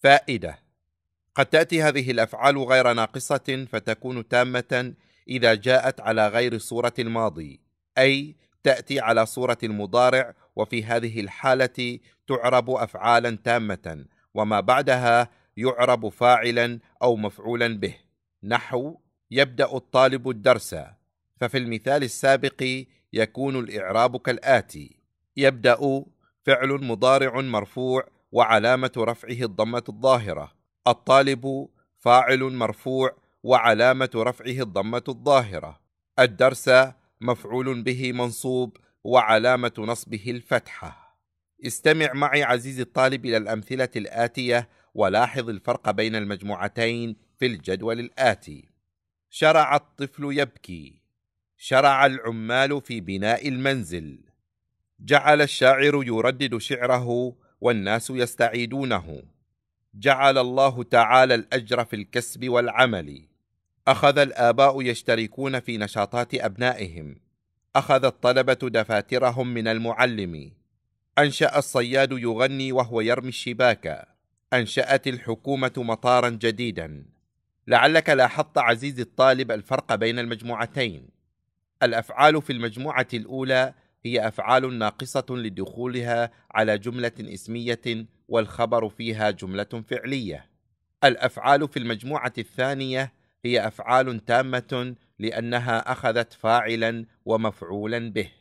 فائدة قد تأتي هذه الأفعال غير ناقصة فتكون تامة إذا جاءت على غير صورة الماضي أي تأتي على صورة المضارع وفي هذه الحالة تعرب أفعالا تامة وما بعدها يعرب فاعلا أو مفعولا به نحو يبدأ الطالب الدرس ففي المثال السابق يكون الإعراب كالآتي يبدأ فعل مضارع مرفوع وعلامة رفعه الضمة الظاهرة الطالب فاعل مرفوع وعلامة رفعه الضمة الظاهرة الدرس مفعول به منصوب وعلامة نصبه الفتحة استمع معي عزيزي الطالب إلى الأمثلة الآتية ولاحظ الفرق بين المجموعتين في الجدول الآتي شرع الطفل يبكي شرع العمال في بناء المنزل جعل الشاعر يردد شعره والناس يستعيدونه جعل الله تعالى الاجر في الكسب والعمل اخذ الاباء يشتركون في نشاطات ابنائهم اخذ الطلبه دفاترهم من المعلم انشا الصياد يغني وهو يرمي الشباك انشات الحكومه مطارا جديدا لعلك لاحظت عزيزي الطالب الفرق بين المجموعتين الافعال في المجموعه الاولى هي أفعال ناقصة لدخولها على جملة اسمية والخبر فيها جملة فعلية. الأفعال في المجموعة الثانية هي أفعال تامة لأنها أخذت فاعلا ومفعولا به.